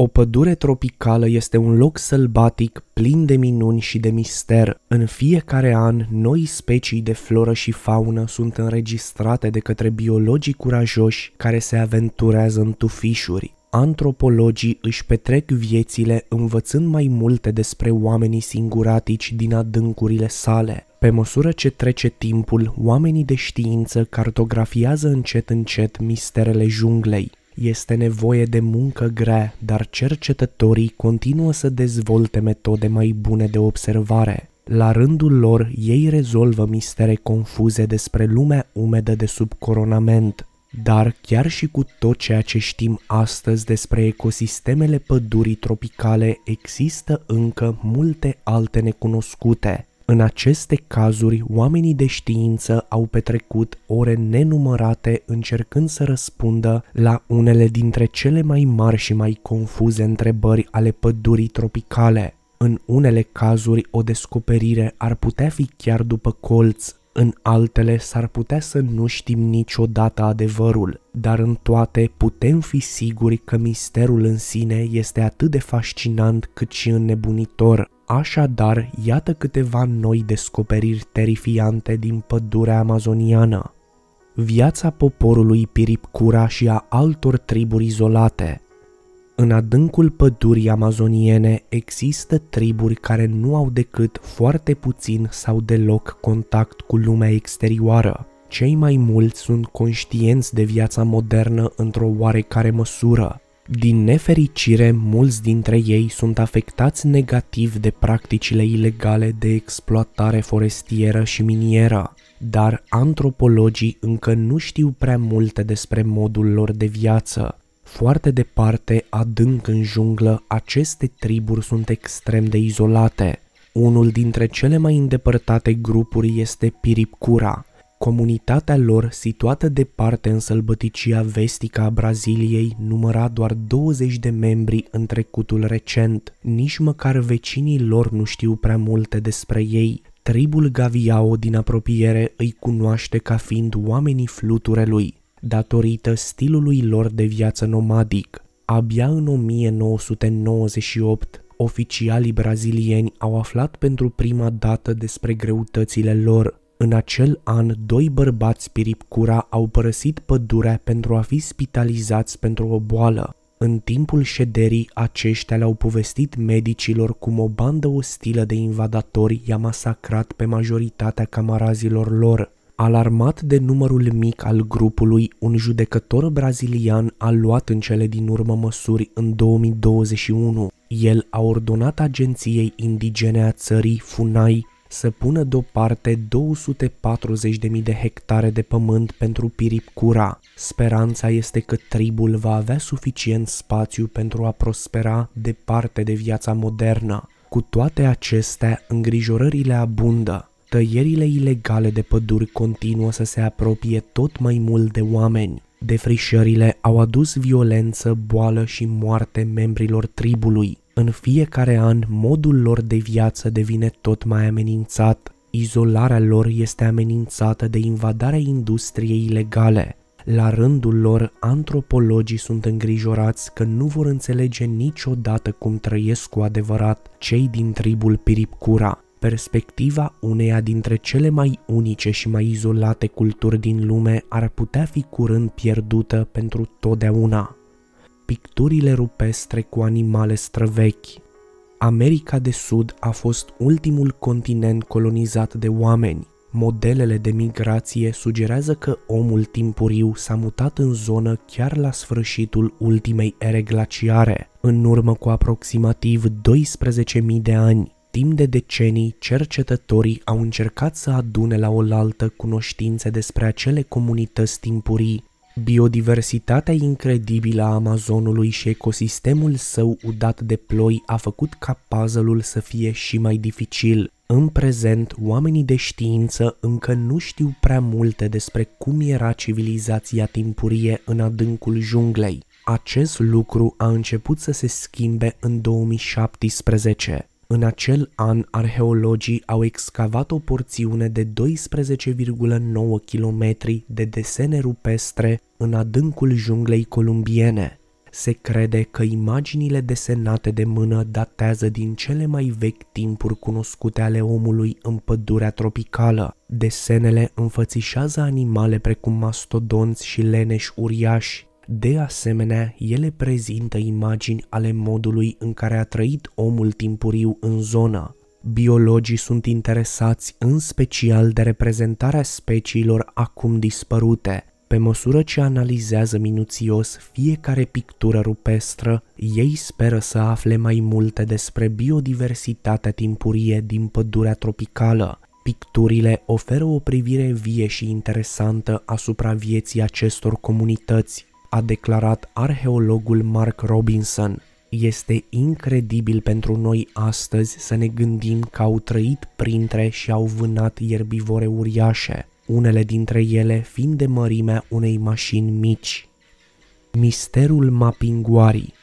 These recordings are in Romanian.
O pădure tropicală este un loc sălbatic plin de minuni și de mister. În fiecare an, noi specii de floră și faună sunt înregistrate de către biologii curajoși care se aventurează în tufișuri. Antropologii își petrec viețile învățând mai multe despre oamenii singuratici din adâncurile sale. Pe măsură ce trece timpul, oamenii de știință cartografiază încet încet misterele junglei. Este nevoie de muncă grea, dar cercetătorii continuă să dezvolte metode mai bune de observare. La rândul lor, ei rezolvă mistere confuze despre lumea umedă de sub coronament. Dar chiar și cu tot ceea ce știm astăzi despre ecosistemele pădurii tropicale, există încă multe alte necunoscute. În aceste cazuri, oamenii de știință au petrecut ore nenumărate încercând să răspundă la unele dintre cele mai mari și mai confuze întrebări ale pădurii tropicale. În unele cazuri, o descoperire ar putea fi chiar după colț, în altele s-ar putea să nu știm niciodată adevărul, dar în toate putem fi siguri că misterul în sine este atât de fascinant cât și înnebunitor. Așadar, iată câteva noi descoperiri terifiante din pădurea amazoniană. Viața poporului Piripcura și a altor triburi izolate. În adâncul pădurii amazoniene există triburi care nu au decât foarte puțin sau deloc contact cu lumea exterioară. Cei mai mulți sunt conștienți de viața modernă într-o oarecare măsură, din nefericire, mulți dintre ei sunt afectați negativ de practicile ilegale de exploatare forestieră și minieră, dar antropologii încă nu știu prea multe despre modul lor de viață. Foarte departe, adânc în junglă, aceste triburi sunt extrem de izolate. Unul dintre cele mai îndepărtate grupuri este Piripcura, Comunitatea lor, situată departe în sălbăticia vestică a Braziliei, număra doar 20 de membri în trecutul recent. Nici măcar vecinii lor nu știu prea multe despre ei. Tribul Gaviao din apropiere îi cunoaște ca fiind oamenii fluturelui, datorită stilului lor de viață nomadic. Abia în 1998, oficialii brazilieni au aflat pentru prima dată despre greutățile lor, în acel an, doi bărbați piripcura au părăsit pădurea pentru a fi spitalizați pentru o boală. În timpul șederii, aceștia le-au povestit medicilor cum o bandă ostilă de invadatori i-a masacrat pe majoritatea camarazilor lor. Alarmat de numărul mic al grupului, un judecător brazilian a luat în cele din urmă măsuri în 2021. El a ordonat agenției indigene a țării FUNAI să pună deoparte 240.000 de hectare de pământ pentru Piripcura. Speranța este că tribul va avea suficient spațiu pentru a prospera departe de viața modernă. Cu toate acestea, îngrijorările abundă. Tăierile ilegale de păduri continuă să se apropie tot mai mult de oameni. Defrișările au adus violență, boală și moarte membrilor tribului. În fiecare an, modul lor de viață devine tot mai amenințat. Izolarea lor este amenințată de invadarea industriei ilegale. La rândul lor, antropologii sunt îngrijorați că nu vor înțelege niciodată cum trăiesc cu adevărat cei din tribul Piripcura, Perspectiva uneia dintre cele mai unice și mai izolate culturi din lume ar putea fi curând pierdută pentru totdeauna picturile rupestre cu animale străvechi. America de Sud a fost ultimul continent colonizat de oameni. Modelele de migrație sugerează că omul timpuriu s-a mutat în zonă chiar la sfârșitul ultimei ere glaciare, în urmă cu aproximativ 12.000 de ani. Timp de decenii, cercetătorii au încercat să adune la oaltă cunoștințe despre acele comunități timpurii Biodiversitatea incredibilă a Amazonului și ecosistemul său udat de ploi a făcut ca puzzle-ul să fie și mai dificil. În prezent, oamenii de știință încă nu știu prea multe despre cum era civilizația timpurie în adâncul junglei. Acest lucru a început să se schimbe în 2017. În acel an, arheologii au excavat o porțiune de 12,9 km de desene rupestre în adâncul junglei columbiene. Se crede că imaginile desenate de mână datează din cele mai vechi timpuri cunoscute ale omului în pădurea tropicală. Desenele înfățișează animale precum mastodonți și leneși uriași, de asemenea, ele prezintă imagini ale modului în care a trăit omul timpuriu în zonă. Biologii sunt interesați în special de reprezentarea speciilor acum dispărute. Pe măsură ce analizează minuțios fiecare pictură rupestră, ei speră să afle mai multe despre biodiversitatea timpurie din pădurea tropicală, Picturile oferă o privire vie și interesantă asupra vieții acestor comunități, a declarat arheologul Mark Robinson. Este incredibil pentru noi astăzi să ne gândim că au trăit printre și au vânat ierbivore uriașe, unele dintre ele fiind de mărimea unei mașini mici. Misterul mapinguarii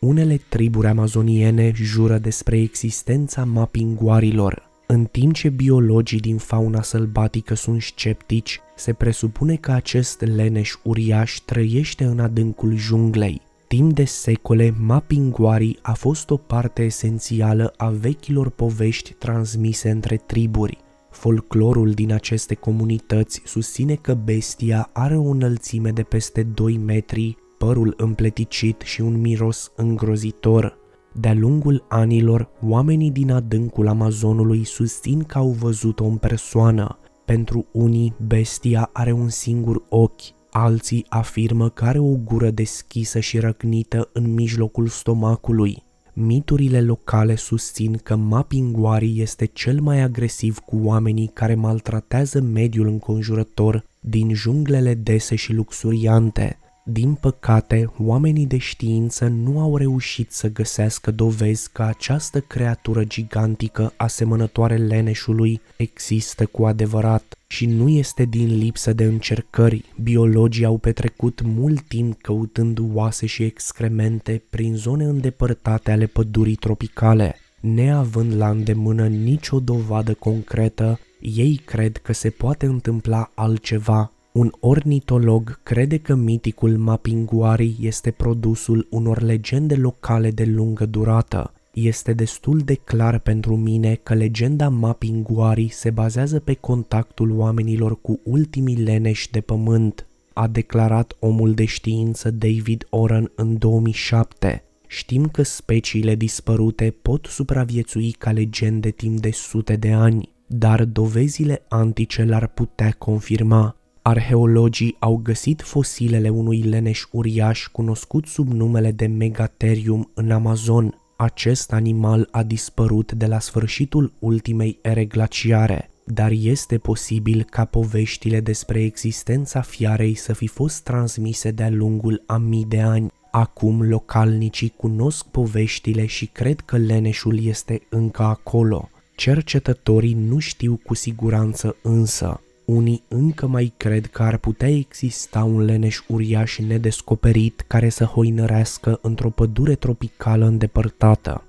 Unele triburi amazoniene jură despre existența mapinguarilor, în timp ce biologii din fauna sălbatică sunt sceptici se presupune că acest leneș uriaș trăiește în adâncul junglei. Timp de secole, Mapinguari a fost o parte esențială a vechilor povești transmise între triburi. Folclorul din aceste comunități susține că bestia are o înălțime de peste 2 metri, părul împleticit și un miros îngrozitor. De-a lungul anilor, oamenii din adâncul Amazonului susțin că au văzut-o în persoană, pentru unii, bestia are un singur ochi, alții afirmă că are o gură deschisă și răcnită în mijlocul stomacului. Miturile locale susțin că Mapinguari este cel mai agresiv cu oamenii care maltratează mediul înconjurător din junglele dese și luxuriante. Din păcate, oamenii de știință nu au reușit să găsească dovezi că această creatură gigantică asemănătoare leneșului există cu adevărat și nu este din lipsă de încercări. Biologii au petrecut mult timp căutând oase și excremente prin zone îndepărtate ale pădurii tropicale. Neavând la îndemână nicio dovadă concretă, ei cred că se poate întâmpla altceva un ornitolog crede că miticul mapinguari este produsul unor legende locale de lungă durată. Este destul de clar pentru mine că legenda mapinguari se bazează pe contactul oamenilor cu ultimii leneși de pământ, a declarat omul de știință David Oren în 2007. Știm că speciile dispărute pot supraviețui ca legende timp de sute de ani, dar dovezile antice l-ar putea confirma. Arheologii au găsit fosilele unui leneș uriaș cunoscut sub numele de Megatherium în Amazon. Acest animal a dispărut de la sfârșitul ultimei ere glaciare, dar este posibil ca poveștile despre existența fiarei să fi fost transmise de-a lungul a mii de ani. Acum localnicii cunosc poveștile și cred că leneșul este încă acolo. Cercetătorii nu știu cu siguranță însă unii încă mai cred că ar putea exista un leneș uriaș nedescoperit care să hoinărească într-o pădure tropicală îndepărtată.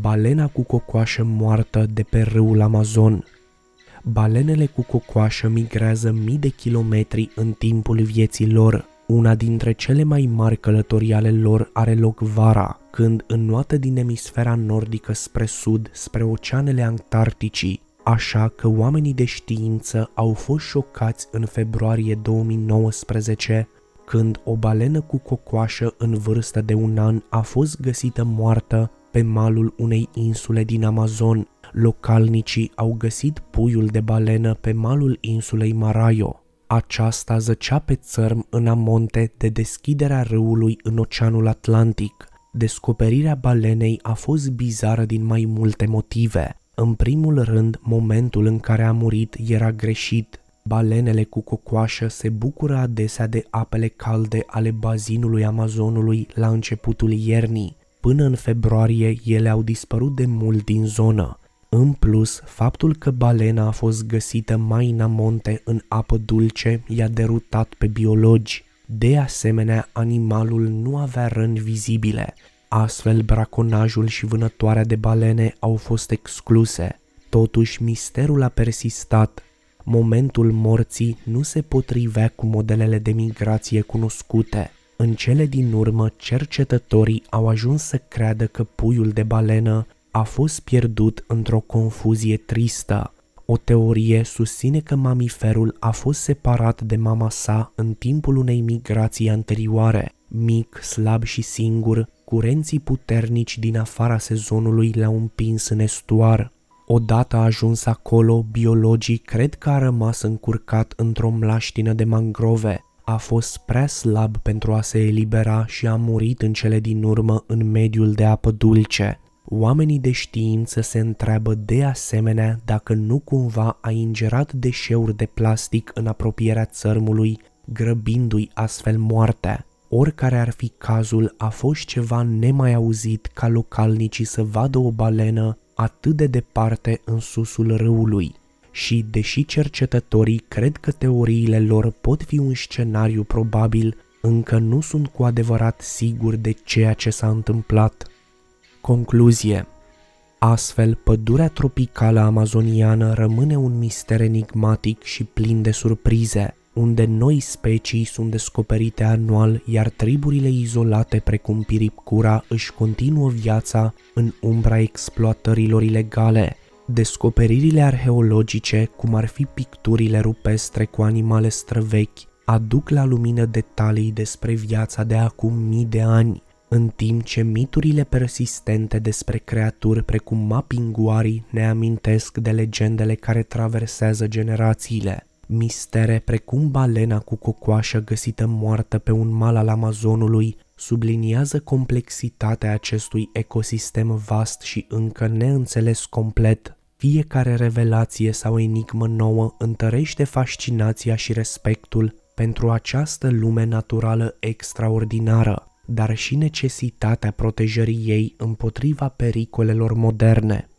Balena cu cocoașă moartă de pe râul Amazon. Balenele cu cocoașă migrează mii de kilometri în timpul vieții lor. Una dintre cele mai mari călătorii ale lor are loc vara, când înnoată din emisfera nordică spre sud, spre oceanele Antarcticii, așa că oamenii de știință au fost șocați în februarie 2019 când o balenă cu cocoașă în vârstă de un an a fost găsită moartă pe malul unei insule din Amazon. Localnicii au găsit puiul de balenă pe malul insulei Marajo. Aceasta zăcea pe țărm în amonte de deschiderea râului în Oceanul Atlantic. Descoperirea balenei a fost bizară din mai multe motive. În primul rând, momentul în care a murit era greșit. Balenele cu cocoașă se bucură adesea de apele calde ale bazinului Amazonului la începutul iernii. Până în februarie, ele au dispărut de mult din zonă. În plus, faptul că balena a fost găsită mai amonte în apă dulce i-a derutat pe biologi. De asemenea, animalul nu avea răni vizibile, Astfel, braconajul și vânătoarea de balene au fost excluse. Totuși, misterul a persistat. Momentul morții nu se potrivea cu modelele de migrație cunoscute. În cele din urmă, cercetătorii au ajuns să creadă că puiul de balenă a fost pierdut într-o confuzie tristă. O teorie susține că mamiferul a fost separat de mama sa în timpul unei migrații anterioare. Mic, slab și singur, curenții puternici din afara sezonului le-au împins în estuar. Odată ajuns acolo, biologii cred că a rămas încurcat într-o mlaștină de mangrove. A fost prea slab pentru a se elibera și a murit în cele din urmă în mediul de apă dulce. Oamenii de știință se întreabă de asemenea dacă nu cumva a ingerat deșeuri de plastic în apropierea țărmului, grăbindu-i astfel moartea oricare ar fi cazul, a fost ceva nemai auzit ca localnicii să vadă o balenă atât de departe în susul râului. Și, deși cercetătorii cred că teoriile lor pot fi un scenariu probabil, încă nu sunt cu adevărat siguri de ceea ce s-a întâmplat. Concluzie Astfel, pădurea tropicală amazoniană rămâne un mister enigmatic și plin de surprize – unde noi specii sunt descoperite anual, iar triburile izolate precum Piripcura își continuă viața în umbra exploatărilor ilegale. Descoperirile arheologice, cum ar fi picturile rupestre cu animale străvechi, aduc la lumină detalii despre viața de acum mii de ani, în timp ce miturile persistente despre creaturi precum mapinguarii ne amintesc de legendele care traversează generațiile. Mistere precum balena cu cocoașă găsită moartă pe un mal al Amazonului subliniază complexitatea acestui ecosistem vast și încă neînțeles complet. Fiecare revelație sau enigmă nouă întărește fascinația și respectul pentru această lume naturală extraordinară, dar și necesitatea protejării ei împotriva pericolelor moderne.